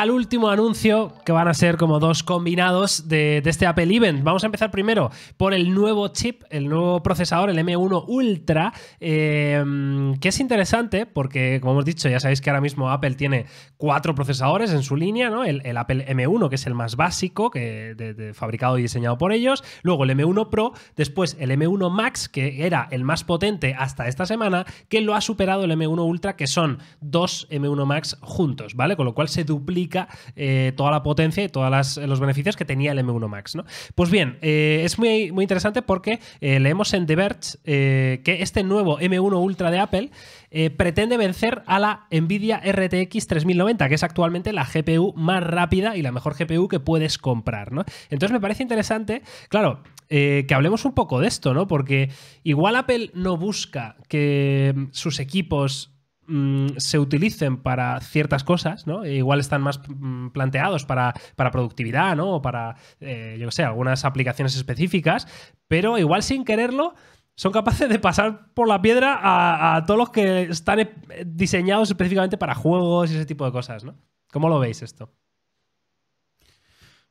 al último anuncio, que van a ser como dos combinados de, este Apple Event. Vamos a empezar primero por el nuevo chip, el nuevo procesador, el M1 Ultra, eh, que es interesante porque, como hemos dicho, ya sabéis que ahora mismo Apple tiene cuatro procesadores en su línea, ¿no? El, Apple M1, que es el más básico, que fabricado y diseñado por ellos, luego el M1 Pro, después el M1 Max, que era el más potente hasta esta semana, que lo ha superado el M1 Ultra, que son dos M1 Max juntos, ¿vale? Con lo cual se duplica eh, toda la potencia y todos los beneficios que tenía el M1 Max. ¿no? Pues bien, eh, es muy, muy interesante porque eh, leemos en The Verge que este nuevo M1 Ultra de Apple pretende vencer a la Nvidia RTX 3090, que es actualmente la GPU más rápida y la mejor GPU que puedes comprar. ¿no? Entonces me parece interesante, claro, que hablemos un poco de esto, ¿no? Porque igual Apple no busca que mm, sus equipos Mm, se utilicen para ciertas cosas, ¿no? E igual están más mm, planteados para, productividad, ¿no? O para, eh, yo sé, algunas aplicaciones específicas, pero igual sin quererlo son capaces de pasar por la piedra a, todos los que están eh, diseñados específicamente para juegos y ese tipo de cosas, ¿no? ¿Cómo lo veis esto?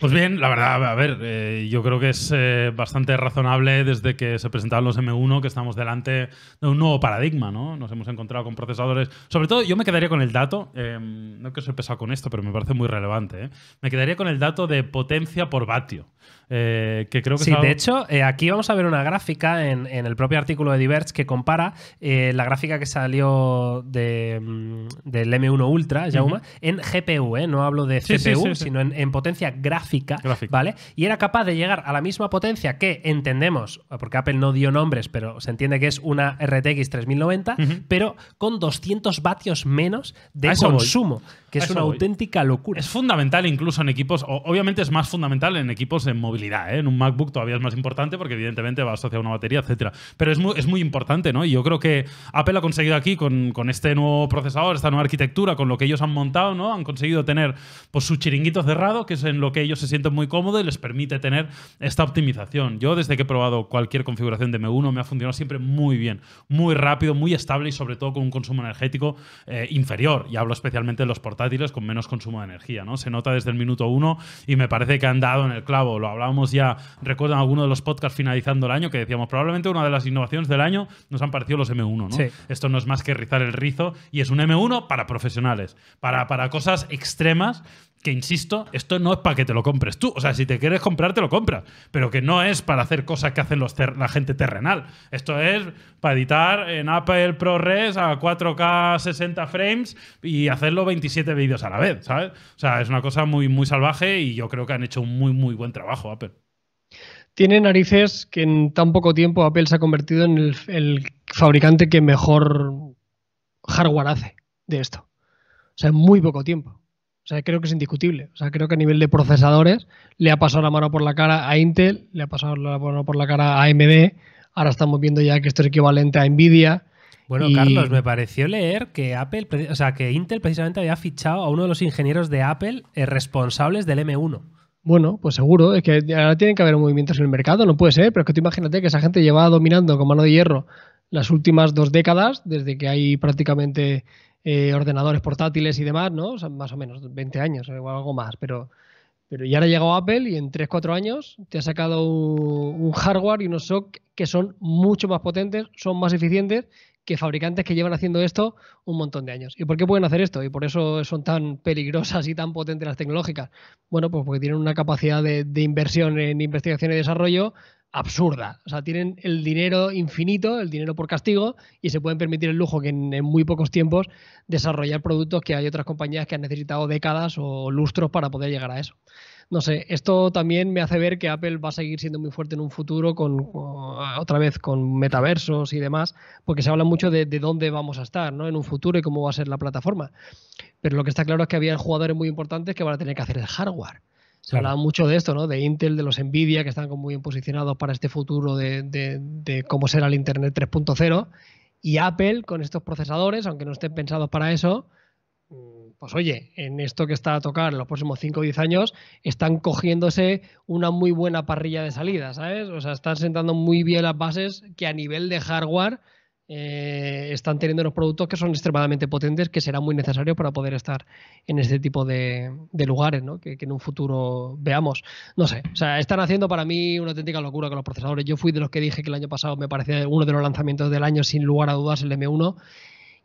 Pues bien, la verdad, a ver, eh, yo creo que es eh, bastante razonable desde que se presentaron los M1 que estamos delante de un nuevo paradigma, ¿no? Nos hemos encontrado con procesadores. Sobre todo, yo me quedaría con el dato, em, no que soy pesado con esto, pero me parece muy relevante, ¿eh? me quedaría con el dato de potencia por vatio. Eh, que creo que sí, de hecho, eh, aquí vamos a ver una gráfica en, el propio artículo de Diverge que compara eh, la gráfica que salió mm, del M1 Ultra, Jauma, en GPU, no hablo de CPU, sino en, potencia gráfica, ¿vale? Y era capaz de llegar a la misma potencia que entendemos, porque Apple no dio nombres, pero se entiende que es una RTX 3090, pero con 200 vatios menos de consumo que es una auténtica locura. Es fundamental incluso en equipos, obviamente es más fundamental en equipos en movilidad, ¿eh? en un MacBook todavía es más importante porque evidentemente va asociado a una batería, etcétera. Pero es muy, es muy importante, ¿no? Y yo creo que Apple ha conseguido aquí con, con, este nuevo procesador, esta nueva arquitectura, con lo que ellos han montado, ¿no? Han conseguido tener pues, su chiringuito cerrado, que es en lo que ellos se sienten muy cómodos y les permite tener esta optimización. Yo desde que he probado cualquier configuración de M1 me ha funcionado siempre muy bien, muy rápido, muy estable y sobre todo con un consumo energético eh, inferior. Y hablo especialmente de los portátiles con menos consumo de energía, ¿no? Se nota desde el minuto uno y me parece que han dado en el clavo. Lo hablábamos ya, recuerdan en alguno de los podcasts finalizando el año que decíamos, probablemente una de las innovaciones del año nos han parecido los M1, ¿no? Esto no es más que rizar el rizo y es un M1 para profesionales, para, para cosas extremas que insisto, esto no es para que te lo compres tú. O sea, si te quieres comprar, te lo compras. Pero que no es para hacer cosas que hacen la gente terrenal. Esto es para editar en Apple ProRes a 4K 60 frames y hacerlo 27 vídeos a la vez, ¿sabes? O sea, es una cosa muy, muy salvaje y yo creo que han hecho un muy, muy buen trabajo Apple. Tiene narices que en tan poco tiempo Apple se ha convertido en el, el fabricante que mejor hardware hace de esto. O sea, en muy poco tiempo. O sea, creo que es indiscutible. O sea, creo que a nivel de procesadores le ha pasado la mano por la cara a Intel, le ha pasado la mano por la cara a AMD. Ahora estamos viendo ya que esto es equivalente a Nvidia. Bueno, Carlos, me pareció leer que Apple, o sea, que Intel precisamente había fichado a uno de los ingenieros de Apple eh, responsables del M1. Bueno, pues seguro, es que ahora tienen que haber movimientos en el mercado, no puede ser, pero es que tú imagínate que esa gente lleva dominando con mano de hierro las últimas dos décadas, desde que hay prácticamente eh, ordenadores portátiles y demás, ¿no? O más o menos, 20 años o algo más, pero, pero ya ha llegado Apple y en 3-4 años te ha sacado un, hardware y unos SOC que son mucho más potentes, son más eficientes que fabricantes que llevan haciendo esto un montón de años. ¿Y por qué pueden hacer esto? Y por eso son tan peligrosas y tan potentes las tecnológicas. Bueno, pues porque tienen una capacidad de, de inversión en investigación y desarrollo absurda. O sea, tienen el dinero infinito, el dinero por castigo, y se pueden permitir el lujo que en, muy pocos tiempos desarrollar productos que hay otras compañías que han necesitado décadas o lustros para poder llegar a eso. No sé, esto también me hace ver que Apple va a seguir siendo muy fuerte en un futuro con otra vez con metaversos y demás, porque se habla mucho de, dónde vamos a estar, ¿no? En un futuro y cómo va a ser la plataforma. Pero lo que está claro es que había jugadores muy importantes que van a tener que hacer el hardware. Se habla mucho de esto, ¿no? De Intel, de los Nvidia, que están como muy bien posicionados para este futuro de, cómo será el Internet 3.0. Y Apple, con estos procesadores, aunque no estén pensados para eso, mm, pues oye, en esto que está a tocar en los próximos 5 o 10 años, están cogiéndose una muy buena parrilla de salida, ¿sabes? O sea, están sentando muy bien las bases que a nivel de hardware eh, están teniendo unos productos que son extremadamente potentes, que serán muy necesarios para poder estar en este tipo de, lugares, que, en un futuro veamos. No sé, o sea, están haciendo para mí una auténtica locura con los procesadores. Yo fui de los que dije que el año pasado me parecía uno de los lanzamientos del año, sin lugar a dudas, el M1.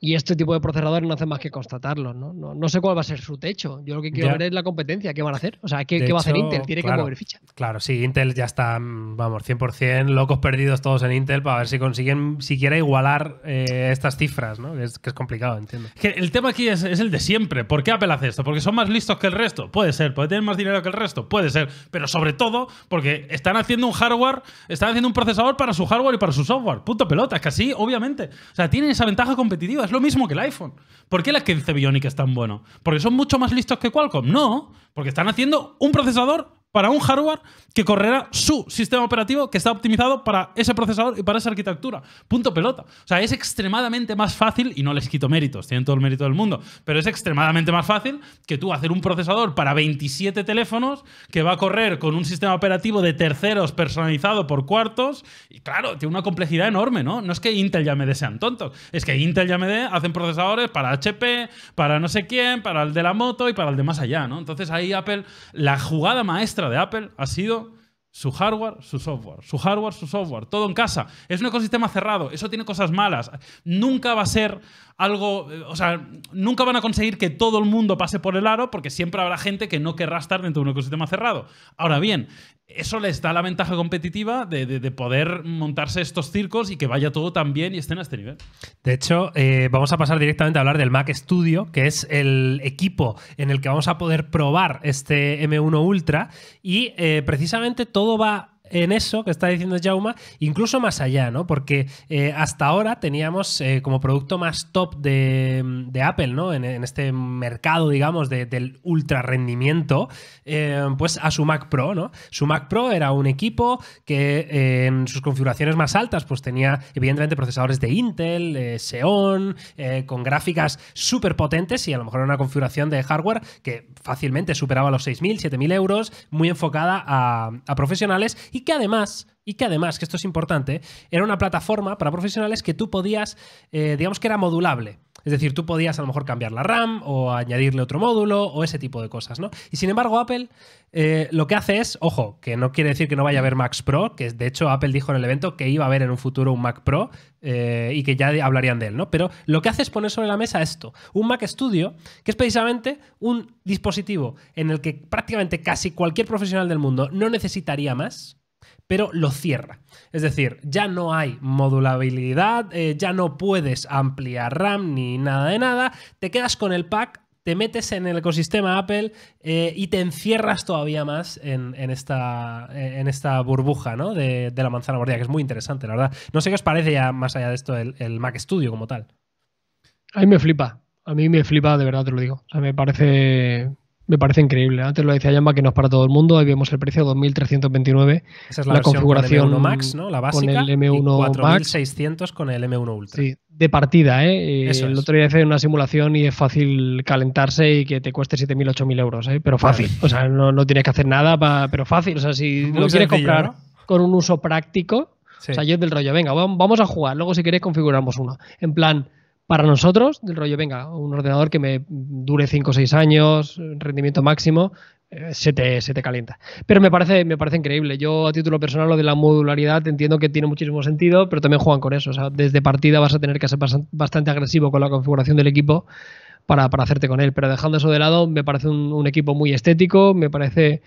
Y este tipo de procesadores no hacen más que constatarlos, ¿no? ¿no? sé cuál va a ser su techo. Yo lo que quiero ver es la competencia, ¿qué van a hacer? O sea, ¿qué, va a hacer Intel? Tiene que mover ficha. Claro, sí, Intel ya está, mm, vamos, 100% locos perdidos todos en Intel para ver si consiguen siquiera igualar eh, estas cifras, ¿no? Es, que es complicado, entiendo. que el tema aquí es, el de siempre. ¿Por qué Apple hace esto? ¿Porque son más listos que el resto? Puede ser. puede tener más dinero que el resto? Puede ser. Pero sobre todo porque están haciendo un hardware, están haciendo un procesador para su hardware y para su software. Punto pelota. Es que así, obviamente. O sea, tienen esa ventaja competitiva lo mismo que el iPhone. ¿Por qué la 15 Bionic es tan bueno? ¿Porque son mucho más listos que Qualcomm? No, porque están haciendo un procesador para un hardware que correrá su sistema operativo que está optimizado para ese procesador y para esa arquitectura. Punto pelota. O sea, es extremadamente más fácil, y no les quito méritos, tienen todo el mérito del mundo, pero es extremadamente más fácil que tú hacer un procesador para 27 teléfonos que va a correr con un sistema operativo de terceros personalizado por cuartos. Y claro, tiene una complejidad enorme, ¿no? No es que Intel y AMD sean tontos, es que Intel y AMD hacen procesadores para HP, para no sé quién, para el de la moto y para el de más allá, ¿no? Entonces ahí Apple, la jugada maestra de Apple ha sido su hardware, su software, su hardware, su software, todo en casa. Es un ecosistema cerrado, eso tiene cosas malas. Nunca va a ser algo, eh, o sea, nunca van a conseguir que todo el mundo pase por el aro porque siempre habrá gente que no querrá estar dentro de un ecosistema cerrado. Ahora bien, eso les da la ventaja competitiva de, poder montarse estos circos y que vaya todo tan bien y estén a este nivel. De hecho, eh, vamos a pasar directamente a hablar del Mac Studio, que es el equipo en el que vamos a poder probar este M1 Ultra y eh, precisamente todo todo va en eso que está diciendo Jauma, incluso más allá, ¿no? Porque eh, hasta ahora teníamos eh, como producto más top de, Apple, ¿no? En, este mercado, digamos, de, del ultra rendimiento, eh, pues a su Mac Pro, ¿no? Su Mac Pro era un equipo que en sus configuraciones más altas, pues tenía, evidentemente, procesadores de Intel, Xeon, con gráficas súper potentes y a lo mejor una configuración de hardware que fácilmente superaba los 6.000, 7.000 euros, muy enfocada a, a profesionales y que además, y que además, que esto es importante, era una plataforma para profesionales que tú podías, eh, digamos que era modulable. Es decir, tú podías a lo mejor cambiar la RAM o añadirle otro módulo o ese tipo de cosas, ¿no? Y sin embargo, Apple eh, lo que hace es, ojo, que no quiere decir que no vaya a haber Macs Pro, que de hecho Apple dijo en el evento que iba a haber en un futuro un Mac Pro eh, y que ya hablarían de él, ¿no? Pero lo que hace es poner sobre la mesa esto, un Mac Studio, que es precisamente un dispositivo en el que prácticamente casi cualquier profesional del mundo no necesitaría más, pero lo cierra. Es decir, ya no hay modulabilidad, eh, ya no puedes ampliar RAM ni nada de nada, te quedas con el pack te metes en el ecosistema Apple eh, y te encierras todavía más en, esta, eh, en esta burbuja ¿no? de, la manzana mordida, que es muy interesante, la verdad. No sé qué os parece ya más allá de esto el, Mac Studio como tal. A mí me flipa, a mí me flipa, de verdad te lo digo. A me parece me parece increíble. Antes lo decía Yamba que no es para todo el mundo. Ahí vemos el precio 2.329. Esa es la, configuración con el M1 Max, ¿no? La básica. Con el M1 4600 con el M1 Ultra. Sí, de partida, ¿eh? eh Eso el otro día hice una simulación y es fácil calentarse y que te cueste 7.000, 8.000 euros, ¿eh? Pero fácil. O sea, no, no, tienes que hacer nada, pero fácil. O sea, si lo quieres comprar con un uso práctico, o sea, yo es del rollo, venga, vamos a jugar. Luego, si queréis, configuramos uno. En plan para nosotros, del rollo, venga, un ordenador que me dure 5 o 6 años, rendimiento máximo, eh, se, te, calienta. Pero me parece, me parece increíble. Yo, a título personal, lo de la modularidad entiendo que tiene muchísimo sentido, pero también juegan con eso. O sea, desde partida vas a tener que ser bastante agresivo con la configuración del equipo para, hacerte con él. Pero dejando eso de lado, me parece un, un equipo muy estético, me parece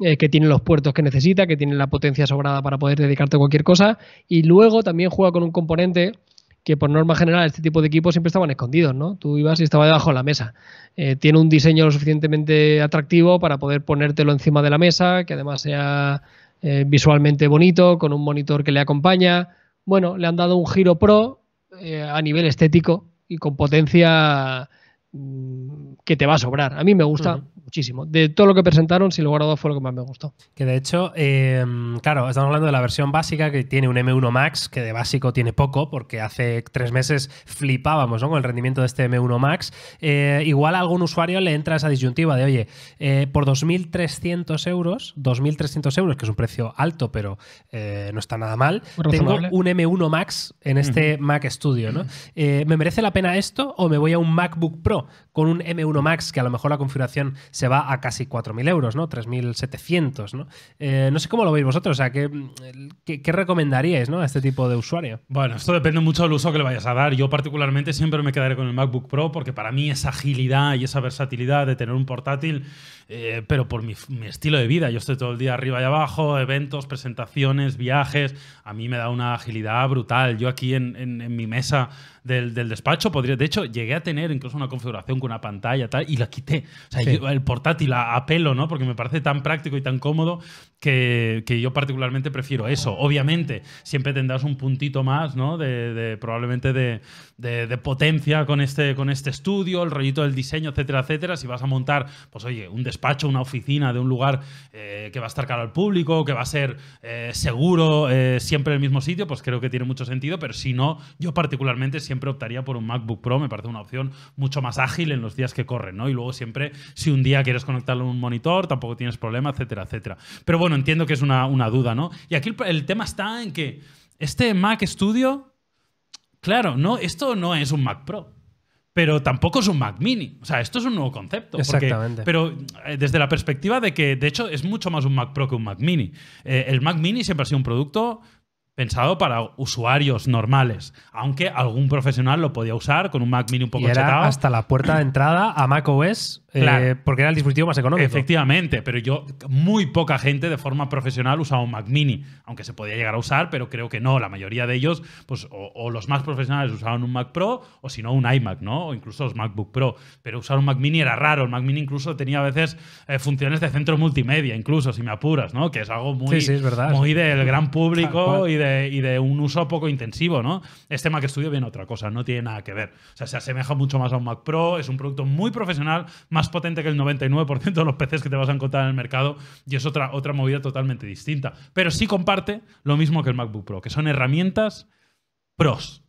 eh, que tiene los puertos que necesita, que tiene la potencia sobrada para poder dedicarte a cualquier cosa. Y luego también juega con un componente que por norma general este tipo de equipos siempre estaban escondidos, ¿no? Tú ibas y estaba debajo de la mesa. Eh, tiene un diseño lo suficientemente atractivo para poder ponértelo encima de la mesa, que además sea eh, visualmente bonito, con un monitor que le acompaña. Bueno, le han dado un giro pro eh, a nivel estético y con potencia Mm, que te va a sobrar. A mí me gusta muchísimo. De todo lo que presentaron, si lo a fue lo que más me gustó. Que de hecho, em, claro, estamos hablando de la versión básica que tiene un M1 Max, que de básico tiene poco, porque hace tres meses flipábamos ¿no? con el rendimiento de este M1 Max. Eh, igual a algún usuario le entra esa disyuntiva de, oye, eh, por 2.300 euros, 2.300 euros, que es un precio alto, pero eh, no está nada mal, tengo un M1 Max en este Mac Studio, ¿no? ¿Me merece la pena esto o me voy a un MacBook Pro? con un M1 Max, que a lo mejor la configuración se va a casi 4.000 euros, ¿no? 3.700, ¿no? Eh, no sé cómo lo veis vosotros, o sea, ¿qué, qué, recomendaríais ¿no? a este tipo de usuario? Bueno, esto depende mucho del uso que le vayas a dar. Yo particularmente siempre me quedaré con el MacBook Pro porque para mí esa agilidad y esa versatilidad de tener un portátil, eh, pero por mi, estilo de vida, yo estoy todo el día arriba y abajo, eventos, presentaciones, viajes, a mí me da una agilidad brutal. Yo aquí en mi mesa del, despacho. Podría, de hecho, llegué a tener incluso una configuración con una pantalla tal, y la quité. O sea, el portátil a, pelo, ¿no? Porque me parece tan práctico y tan cómodo que, yo particularmente prefiero eso. Obviamente, siempre tendrás un puntito más, ¿no? De, probablemente de, potencia con este, con este estudio, el rollito del diseño, etcétera, etcétera. Si vas a montar, pues oye, un despacho, una oficina de un lugar eh, que va a estar cara al público, que va a ser eh, seguro, eh, siempre en el mismo sitio, pues creo que tiene mucho sentido. Pero si no, yo particularmente siempre optaría por un MacBook Pro, me parece una opción mucho más ágil en los días que corren, ¿no? Y luego siempre, si un día quieres conectarlo a un monitor, tampoco tienes problema, etcétera, etcétera. Pero bueno, entiendo que es una, duda, ¿no? Y aquí el, tema está en que este Mac Studio, claro, no, esto no es un Mac Pro pero tampoco es un Mac Mini. O sea, esto es un nuevo concepto. Exactamente. pero eh, desde la perspectiva de que, de hecho, es mucho más un Mac Pro que un Mac Mini. Eh, el Mac Mini siempre ha sido un producto pensado para usuarios normales, aunque algún profesional lo podía usar con un Mac Mini un poco y era hasta la puerta de entrada a macOS, eh, porque era el dispositivo más económico. Efectivamente, pero yo muy poca gente de forma profesional usaba un Mac Mini, aunque se podía llegar a usar, pero creo que no. La mayoría de ellos, pues o, los más profesionales usaban un Mac Pro, o si no un iMac, ¿no? O incluso los MacBook Pro. Pero usar un Mac Mini era raro. El Mac Mini incluso tenía a veces eh, funciones de centro multimedia, incluso si me apuras, ¿no? Que es algo muy, muy del gran público y de y de un uso poco intensivo, ¿no? Este Mac Studio viene otra cosa, no tiene nada que ver. O sea, se asemeja mucho más a un Mac Pro, es un producto muy profesional, más potente que el 99% de los PCs que te vas a encontrar en el mercado y es otra, otra movida totalmente distinta. Pero sí comparte lo mismo que el MacBook Pro, que son herramientas pros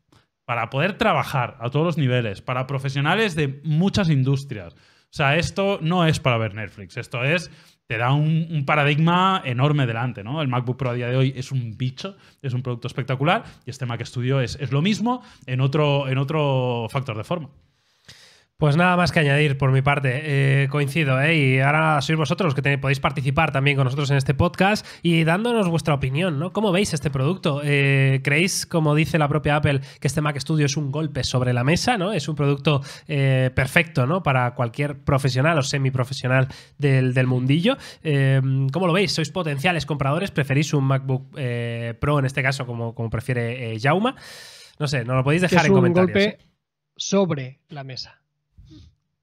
para poder trabajar a todos los niveles, para profesionales de muchas industrias. O sea, esto no es para ver Netflix, esto es te da un, paradigma enorme delante, ¿no? El MacBook Pro a día de hoy es un bicho, es un producto espectacular y este Mac Studio es, es lo mismo en otro, en otro factor de forma. Pues nada más que añadir por mi parte. Eh, coincido, eh, Y ahora sois vosotros los que podéis participar también con nosotros en este podcast y dándonos vuestra opinión, ¿no? ¿Cómo veis este producto? Eh, ¿Creéis, como dice la propia Apple, que este Mac Studio es un golpe sobre la mesa, ¿no? Es un producto perfecto, ¿no? Para cualquier profesional o semiprofesional del, del mundillo. ¿Cómo lo veis? ¿Sois potenciales compradores? ¿Preferís un MacBook Pro, en este caso, como, como prefiere Jauma? No sé, nos lo podéis dejar es un Golpe sobre la mesa.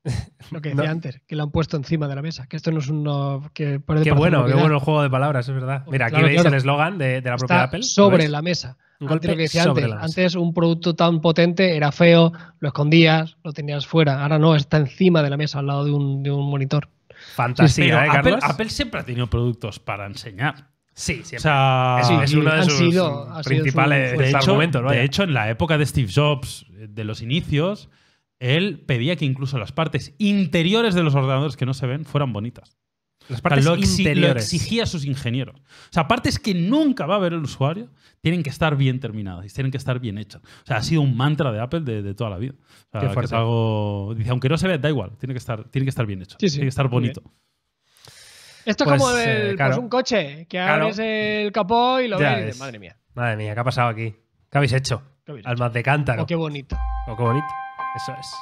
Lo que decía antes, que lo han puesto encima de la mesa, que esto no es uno Qué bueno, qué bueno el juego de palabras, es verdad. Oh, Mira, aquí veis el eslogan de, la propia Apple. Sobre la mesa. antes, antes un producto tan potente era feo, lo escondías, lo tenías fuera. Ahora no, está encima de la mesa, al lado de un, de un monitor. Fantasía, ¿eh, Carlos? Apple, siempre ha tenido productos para enseñar. Sí, siempre. O sea, es, uno de sus principales argumentos. de hecho, en la época de Steve Jobs, eh, de los inicios, él pedía que incluso las partes interiores de los ordenadores que no se ven fueran bonitas. Las partes interiores. exigía a sus ingenieros. O sea, partes que nunca va a ver el usuario tienen que estar bien terminadas y tienen que estar bien hechas. O sea, ha sido un mantra de Apple de, toda la vida. O sea, algo, dice, aunque no se vea, da igual. Tiene que estar, tiene que estar bien hecho. Tiene que estar bonito. Esto es pues, como eh, pues, un coche, que abres el capó y lo ves madre mía. Madre mía, ¿qué ha pasado aquí? ¿Qué habéis hecho? Al más de cántaro. Oh, qué bonito. Oh, qué bonito. SOS.